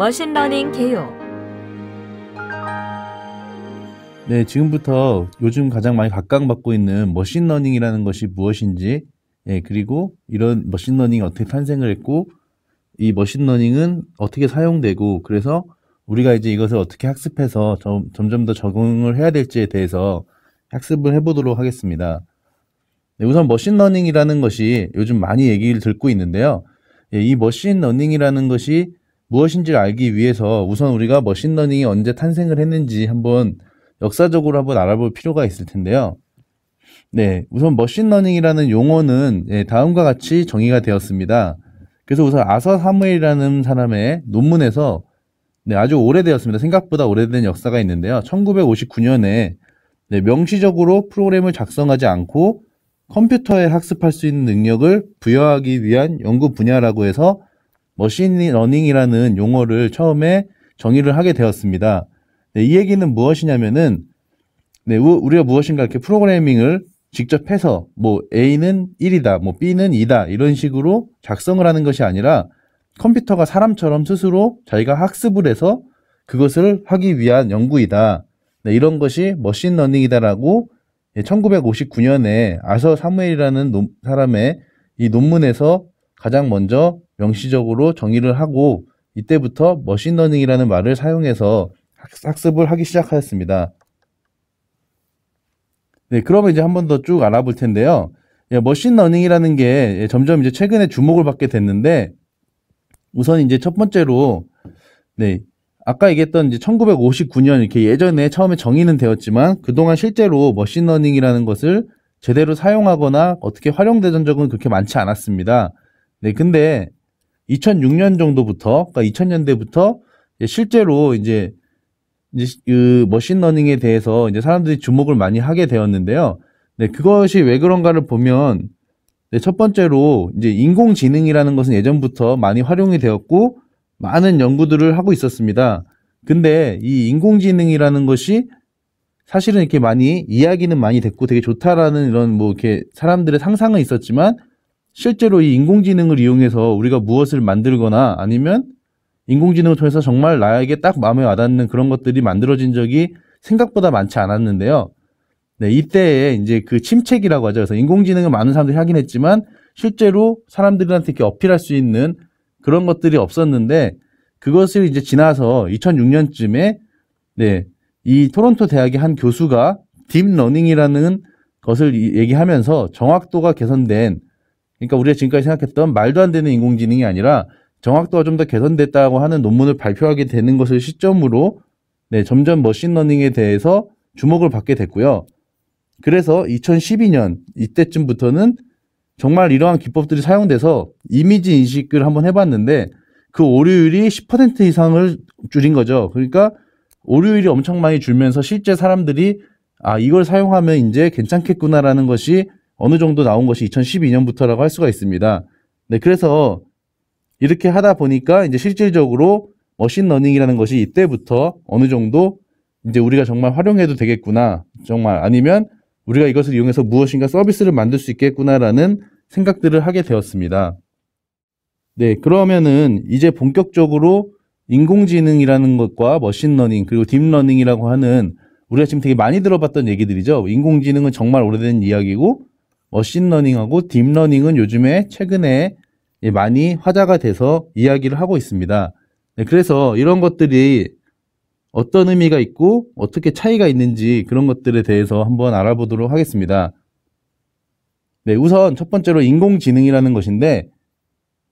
머신러닝 개요. 네, 지금부터 요즘 가장 많이 각광받고 있는 머신러닝이라는 것이 무엇인지, 예, 그리고 이런 머신러닝이 어떻게 탄생을 했고, 이 머신러닝은 어떻게 사용되고, 그래서 우리가 이제 이것을 어떻게 학습해서 점, 점점 더 적응을 해야 될지에 대해서 학습을 해보도록 하겠습니다. 네, 우선 머신러닝이라는 것이 요즘 많이 얘기를 듣고 있는데요. 예, 이 머신러닝이라는 것이 무엇인지를 알기 위해서 우선 우리가 머신러닝이 언제 탄생을 했는지 한번 역사적으로 한번 알아볼 필요가 있을 텐데요. 네, 우선 머신러닝이라는 용어는 예, 다음과 같이 정의가 되었습니다. 그래서 우선 아서 사무엘이라는 사람의 논문에서 네, 아주 오래되었습니다. 생각보다 오래된 역사가 있는데요. 1959년에 네, 명시적으로 프로그램을 작성하지 않고 컴퓨터에 학습할 수 있는 능력을 부여하기 위한 연구 분야라고 해서 머신러닝이라는 용어를 처음에 정의를 하게 되었습니다. 네, 이 얘기는 무엇이냐면은 네, 우리가 무엇인가 이렇게 프로그래밍을 직접 해서 뭐 A는 1이다, 뭐 B는 2다 이런 식으로 작성을 하는 것이 아니라 컴퓨터가 사람처럼 스스로 자기가 학습을 해서 그것을 하기 위한 연구이다. 네, 이런 것이 머신러닝이다라고 1959년에 예, 아서 사무엘이라는 사람의 이 논문에서 가장 먼저 명시적으로 정의를 하고 이때부터 머신러닝이라는 말을 사용해서 학습을 하기 시작하였습니다. 네, 그러면 이제 한 번 더 쭉 알아볼 텐데요. 예, 머신러닝이라는 게 예, 점점 이제 최근에 주목을 받게 됐는데 우선 이제 첫 번째로 네, 아까 얘기했던 이제 1959년 이렇게 예전에 처음에 정의는 되었지만 그동안 실제로 머신러닝이라는 것을 제대로 사용하거나 어떻게 활용되던 적은 그렇게 많지 않았습니다. 네, 근데 2006년 정도부터, 그러니까 2000년대부터 실제로 이제 이제 그 머신러닝에 대해서 이제 사람들이 주목을 많이 하게 되었는데요. 네, 그것이 왜 그런가를 보면 네, 첫 번째로 이제 인공지능이라는 것은 예전부터 많이 활용이 되었고 많은 연구들을 하고 있었습니다. 근데 이 인공지능이라는 것이 사실은 이렇게 많이 이야기는 많이 됐고 되게 좋다라는 이런 뭐 이렇게 사람들의 상상은 있었지만 실제로 이 인공지능을 이용해서 우리가 무엇을 만들거나 아니면 인공지능을 통해서 정말 나에게 딱 마음에 와닿는 그런 것들이 만들어진 적이 생각보다 많지 않았는데요. 네, 이때에 이제 그침책이라고 하죠. 그래서 인공지능은 많은 사람들이 하긴 했지만 실제로 사람들한테 이렇게 어필할 수 있는 그런 것들이 없었는데 그것을 이제 지나서 2006년쯤에 네, 이 토론토 대학의 한 교수가 딥러닝이라는 것을 얘기하면서 정확도가 개선된 그러니까 우리가 지금까지 생각했던 말도 안 되는 인공지능이 아니라 정확도가 좀 더 개선됐다고 하는 논문을 발표하게 되는 것을 시점으로 네, 점점 머신러닝에 대해서 주목을 받게 됐고요. 그래서 2012년 이때쯤부터는 정말 이러한 기법들이 사용돼서 이미지 인식을 한번 해봤는데 그 오류율이 10% 이상을 줄인 거죠. 그러니까 오류율이 엄청 많이 줄면서 실제 사람들이 아 이걸 사용하면 이제 괜찮겠구나라는 것이 어느 정도 나온 것이 2012년부터라고 할 수가 있습니다. 네, 그래서 이렇게 하다 보니까 이제 실질적으로 머신러닝이라는 것이 이때부터 어느 정도 이제 우리가 정말 활용해도 되겠구나. 정말 아니면 우리가 이것을 이용해서 무엇인가 서비스를 만들 수 있겠구나라는 생각들을 하게 되었습니다. 네, 그러면은 이제 본격적으로 인공지능이라는 것과 머신러닝 그리고 딥러닝이라고 하는 우리가 지금 되게 많이 들어봤던 얘기들이죠. 인공지능은 정말 오래된 이야기고 머신러닝하고 딥러닝은 요즘에 최근에 예, 많이 화제가 돼서 이야기를 하고 있습니다. 네, 그래서 이런 것들이 어떤 의미가 있고 어떻게 차이가 있는지 그런 것들에 대해서 한번 알아보도록 하겠습니다. 네, 우선 첫 번째로 인공지능이라는 것인데,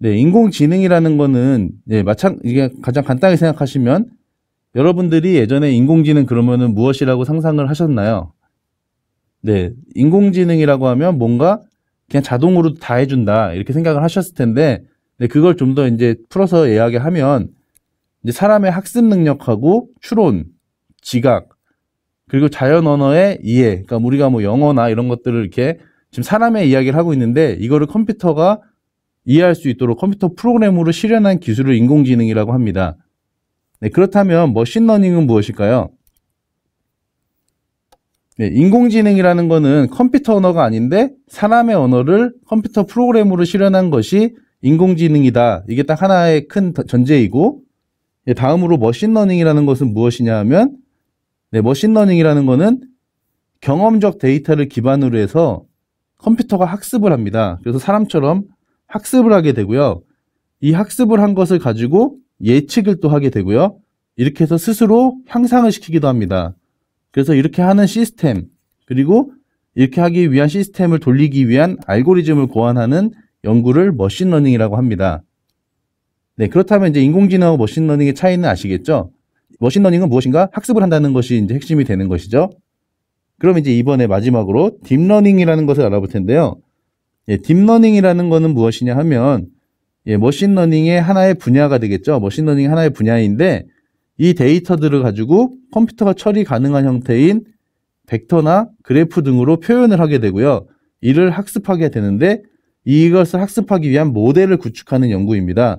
네, 인공지능이라는 거는, 예, 마찬, 이게 가장 간단하게 생각하시면, 여러분들이 예전에 인공지능 그러면은 무엇이라고 상상을 하셨나요? 네, 인공지능이라고 하면 뭔가 그냥 자동으로 다 해준다 이렇게 생각을 하셨을 텐데 네, 그걸 좀 더 이제 풀어서 이야기하면 이제 사람의 학습 능력하고 추론, 지각 그리고 자연 언어의 이해, 그러니까 우리가 뭐 영어나 이런 것들을 이렇게 지금 사람의 이야기를 하고 있는데 이거를 컴퓨터가 이해할 수 있도록 컴퓨터 프로그램으로 실현한 기술을 인공지능이라고 합니다. 네, 그렇다면 머신러닝은 무엇일까요? 네, 인공지능이라는 거는 컴퓨터 언어가 아닌데 사람의 언어를 컴퓨터 프로그램으로 실현한 것이 인공지능이다. 이게 딱 하나의 큰 전제이고 네, 다음으로 머신러닝이라는 것은 무엇이냐 하면 네, 머신러닝이라는 거는 경험적 데이터를 기반으로 해서 컴퓨터가 학습을 합니다. 그래서 사람처럼 학습을 하게 되고요. 이 학습을 한 것을 가지고 예측을 또 하게 되고요. 이렇게 해서 스스로 향상을 시키기도 합니다. 그래서 이렇게 하는 시스템 그리고 이렇게 하기 위한 시스템을 돌리기 위한 알고리즘을 고안하는 연구를 머신러닝이라고 합니다. 네, 그렇다면 이제 인공지능하고 머신러닝의 차이는 아시겠죠? 머신러닝은 무엇인가? 학습을 한다는 것이 이제 핵심이 되는 것이죠. 그럼 이제 이번에 마지막으로 딥러닝이라는 것을 알아볼 텐데요. 예, 딥러닝이라는 것은 무엇이냐 하면 예, 머신러닝의 하나의 분야가 되겠죠. 머신러닝 의 하나의 분야인데 이 데이터들을 가지고 컴퓨터가 처리 가능한 형태인 벡터나 그래프 등으로 표현을 하게 되고요. 이를 학습하게 되는데 이것을 학습하기 위한 모델을 구축하는 연구입니다.